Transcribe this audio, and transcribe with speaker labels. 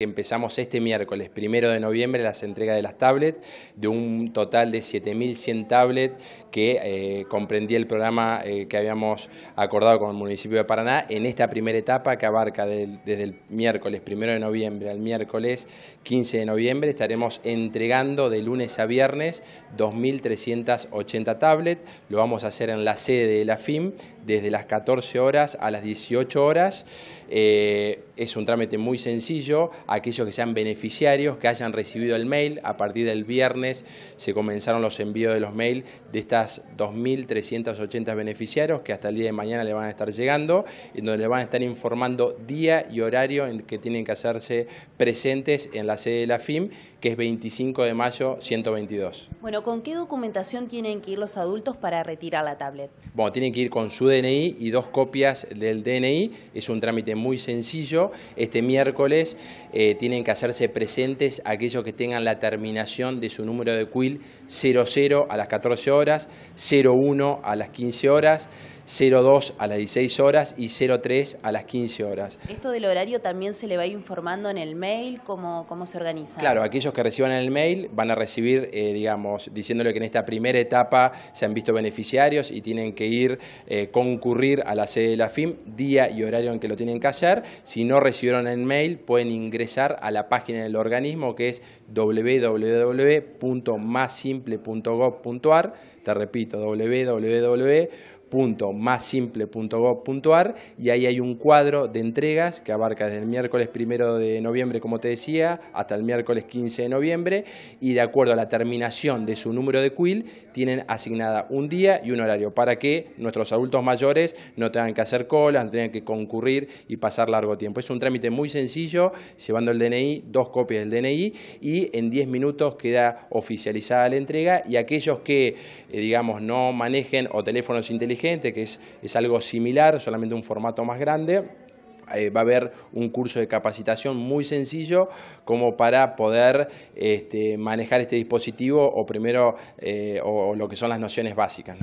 Speaker 1: Empezamos este miércoles, primero de noviembre, las entregas de las tablets, de un total de 7.100 tablets que eh, comprendía el programa eh, que habíamos acordado con el municipio de Paraná en esta primera etapa que abarca desde el miércoles primero de noviembre al miércoles 15 de noviembre. Estaremos entregando de lunes a viernes 2.380 tablets. Lo vamos a hacer en la sede de la FIM desde las 14 horas a las 18 horas. Eh, es un trámite muy sencillo aquellos que sean beneficiarios, que hayan recibido el mail. A partir del viernes se comenzaron los envíos de los mails de estas 2.380 beneficiarios que hasta el día de mañana le van a estar llegando, en donde le van a estar informando día y horario en que tienen que hacerse presentes en la sede de la FIM, que es 25 de mayo 122.
Speaker 2: Bueno, ¿con qué documentación tienen que ir los adultos para retirar la tablet?
Speaker 1: Bueno, tienen que ir con su DNI y dos copias del DNI. Es un trámite muy sencillo. Este miércoles... Eh, tienen que hacerse presentes aquellos que tengan la terminación de su número de CUIL 00 a las 14 horas, 01 a las 15 horas, 02 a las 16 horas y 03 a las 15 horas.
Speaker 2: ¿Esto del horario también se le va informando en el mail? ¿Cómo, cómo se organiza? Claro,
Speaker 1: aquellos que reciban el mail van a recibir, eh, digamos, diciéndole que en esta primera etapa se han visto beneficiarios y tienen que ir, eh, concurrir a la sede de la FIM, día y horario en que lo tienen que hacer. Si no recibieron el mail, pueden ingresar a la página del organismo que es www.massimple.gov.ar te repito, www www.massimple.gov.ar y ahí hay un cuadro de entregas que abarca desde el miércoles primero de noviembre, como te decía, hasta el miércoles 15 de noviembre y de acuerdo a la terminación de su número de quill tienen asignada un día y un horario para que nuestros adultos mayores no tengan que hacer colas, no tengan que concurrir y pasar largo tiempo. Es un trámite muy sencillo, llevando el DNI, dos copias del DNI y en 10 minutos queda oficializada la entrega y aquellos que, eh, digamos, no manejen o teléfonos inteligentes Gente que es, es algo similar, solamente un formato más grande, eh, va a haber un curso de capacitación muy sencillo como para poder este, manejar este dispositivo o primero eh, lo que son las nociones básicas.